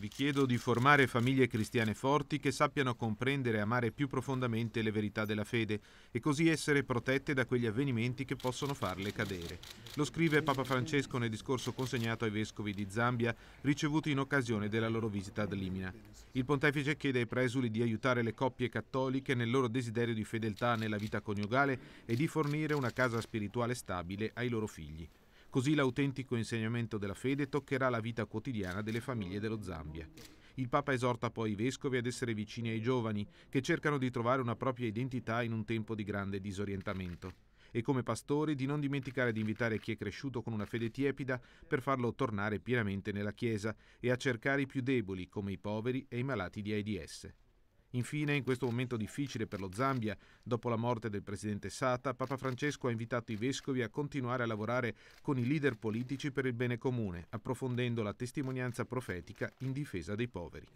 Vi chiedo di formare famiglie cristiane forti che sappiano comprendere e amare più profondamente le verità della fede e così essere protette da quegli avvenimenti che possono farle cadere. Lo scrive Papa Francesco nel discorso consegnato ai vescovi di Zambia ricevuto in occasione della loro visita ad Limina. Il pontefice chiede ai presuli di aiutare le coppie cattoliche nel loro desiderio di fedeltà nella vita coniugale e di fornire una casa spirituale stabile ai loro figli. Così l'autentico insegnamento della fede toccherà la vita quotidiana delle famiglie dello Zambia. Il Papa esorta poi i vescovi ad essere vicini ai giovani, che cercano di trovare una propria identità in un tempo di grande disorientamento. E come pastori di non dimenticare di invitare chi è cresciuto con una fede tiepida per farlo tornare pienamente nella Chiesa e a cercare i più deboli, come i poveri e i malati di AIDS. Infine, in questo momento difficile per lo Zambia, dopo la morte del presidente Sata, Papa Francesco ha invitato i vescovi a continuare a lavorare con i leader politici per il bene comune, approfondendo la testimonianza profetica in difesa dei poveri.